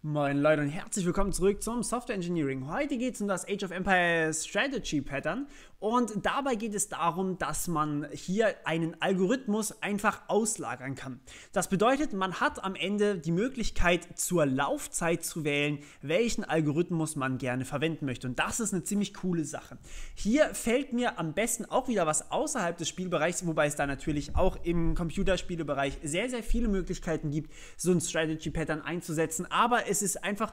Moin Leute und herzlich willkommen zurück zum Software Engineering. Heute geht es um das Age of Empires Strategy Pattern und dabei geht es darum, dass man hier einen Algorithmus einfach auslagern kann. Das bedeutet, man hat am Ende die Möglichkeit zur Laufzeit zu wählen, welchen Algorithmus man gerne verwenden möchte und das ist eine ziemlich coole Sache. Hier fällt mir am besten auch wieder was außerhalb des Spielbereichs, wobei es da natürlich auch im Computerspielebereich sehr, sehr viele Möglichkeiten gibt, so ein Strategy Pattern einzusetzen, aber es ist einfach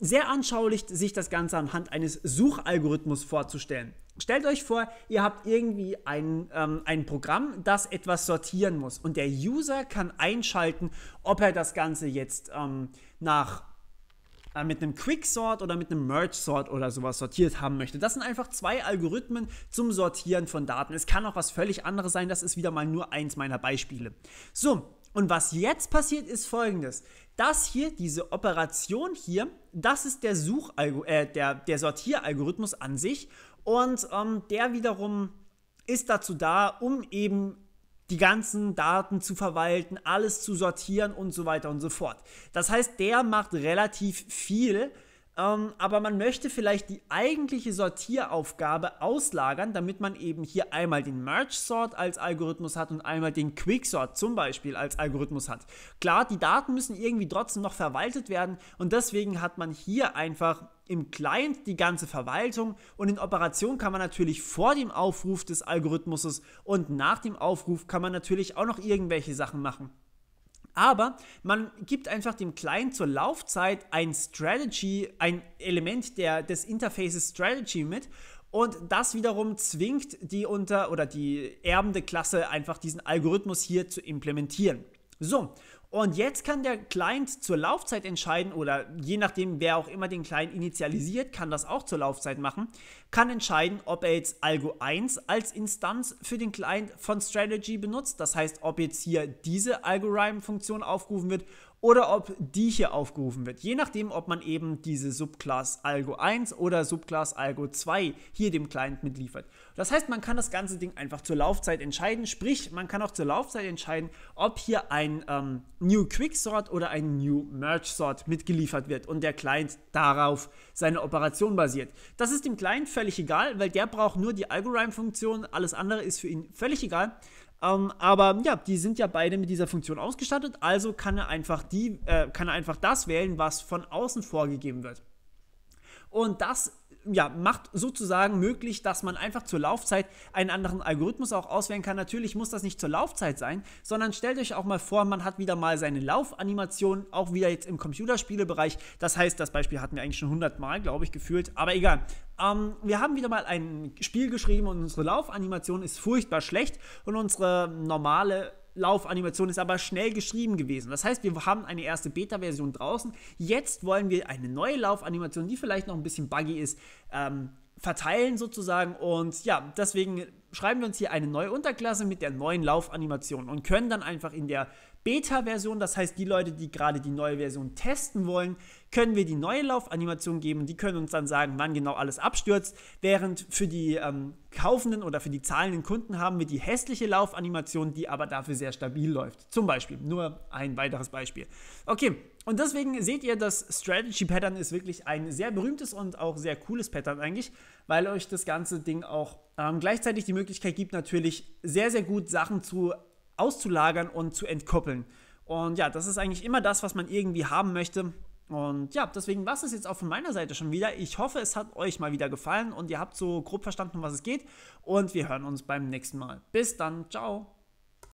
sehr anschaulich, sich das Ganze anhand eines Suchalgorithmus vorzustellen. Stellt euch vor, ihr habt irgendwie ein, ähm, ein Programm, das etwas sortieren muss und der User kann einschalten, ob er das Ganze jetzt ähm, nach äh, mit einem Quick Sort oder mit einem Merge Sort oder sowas sortiert haben möchte. Das sind einfach zwei Algorithmen zum Sortieren von Daten. Es kann auch was völlig anderes sein, das ist wieder mal nur eins meiner Beispiele. So, und was jetzt passiert, ist folgendes das hier, diese Operation hier, das ist der Suchalgo äh, der, der Sortieralgorithmus an sich und ähm, der wiederum ist dazu da, um eben die ganzen Daten zu verwalten, alles zu sortieren und so weiter und so fort. Das heißt, der macht relativ viel ähm, aber man möchte vielleicht die eigentliche Sortieraufgabe auslagern, damit man eben hier einmal den Merge Sort als Algorithmus hat und einmal den Quick Sort zum Beispiel als Algorithmus hat. Klar, die Daten müssen irgendwie trotzdem noch verwaltet werden und deswegen hat man hier einfach im Client die ganze Verwaltung und in Operation kann man natürlich vor dem Aufruf des Algorithmuses und nach dem Aufruf kann man natürlich auch noch irgendwelche Sachen machen aber man gibt einfach dem Client zur Laufzeit ein Strategy, ein Element der, des Interfaces Strategy mit und das wiederum zwingt die unter oder die erbende Klasse einfach diesen Algorithmus hier zu implementieren. So, und jetzt kann der Client zur Laufzeit entscheiden oder je nachdem, wer auch immer den Client initialisiert, kann das auch zur Laufzeit machen, kann entscheiden, ob er jetzt Algo 1 als Instanz für den Client von Strategy benutzt. Das heißt, ob jetzt hier diese Algorime-Funktion aufgerufen wird oder ob die hier aufgerufen wird. Je nachdem, ob man eben diese Subclass Algo 1 oder Subclass Algo 2 hier dem Client mitliefert. Das heißt, man kann das ganze Ding einfach zur Laufzeit entscheiden, sprich, man kann auch zur Laufzeit entscheiden, ob hier ein ähm, New Quick Sort oder ein New Merge Sort mitgeliefert wird und der Client darauf seine Operation basiert. Das ist dem Client völlig egal, weil der braucht nur die algorithm funktion alles andere ist für ihn völlig egal. Ähm, aber ja, die sind ja beide mit dieser Funktion ausgestattet, also kann er einfach die, äh, kann er einfach das wählen, was von außen vorgegeben wird. Und das ja, macht sozusagen möglich, dass man einfach zur Laufzeit einen anderen Algorithmus auch auswählen kann. Natürlich muss das nicht zur Laufzeit sein, sondern stellt euch auch mal vor, man hat wieder mal seine Laufanimation, auch wieder jetzt im Computerspielebereich. Das heißt, das Beispiel hatten wir eigentlich schon 100 Mal, glaube ich, gefühlt, aber egal. Ähm, wir haben wieder mal ein Spiel geschrieben und unsere Laufanimation ist furchtbar schlecht und unsere normale Laufanimation ist aber schnell geschrieben gewesen. Das heißt, wir haben eine erste Beta-Version draußen. Jetzt wollen wir eine neue Laufanimation, die vielleicht noch ein bisschen buggy ist, ähm, verteilen sozusagen. Und ja, deswegen schreiben wir uns hier eine neue Unterklasse mit der neuen Laufanimation und können dann einfach in der Beta-Version, das heißt die Leute, die gerade die neue Version testen wollen, können wir die neue Laufanimation geben. Die können uns dann sagen, wann genau alles abstürzt. Während für die ähm, kaufenden oder für die zahlenden Kunden haben wir die hässliche Laufanimation, die aber dafür sehr stabil läuft. Zum Beispiel, nur ein weiteres Beispiel. Okay, und deswegen seht ihr, das Strategy Pattern ist wirklich ein sehr berühmtes und auch sehr cooles Pattern eigentlich, weil euch das ganze Ding auch ähm, gleichzeitig die Möglichkeit gibt, natürlich sehr, sehr gut Sachen zu auszulagern und zu entkoppeln. Und ja, das ist eigentlich immer das, was man irgendwie haben möchte. Und ja, deswegen war es jetzt auch von meiner Seite schon wieder. Ich hoffe, es hat euch mal wieder gefallen und ihr habt so grob verstanden, um was es geht. Und wir hören uns beim nächsten Mal. Bis dann, ciao.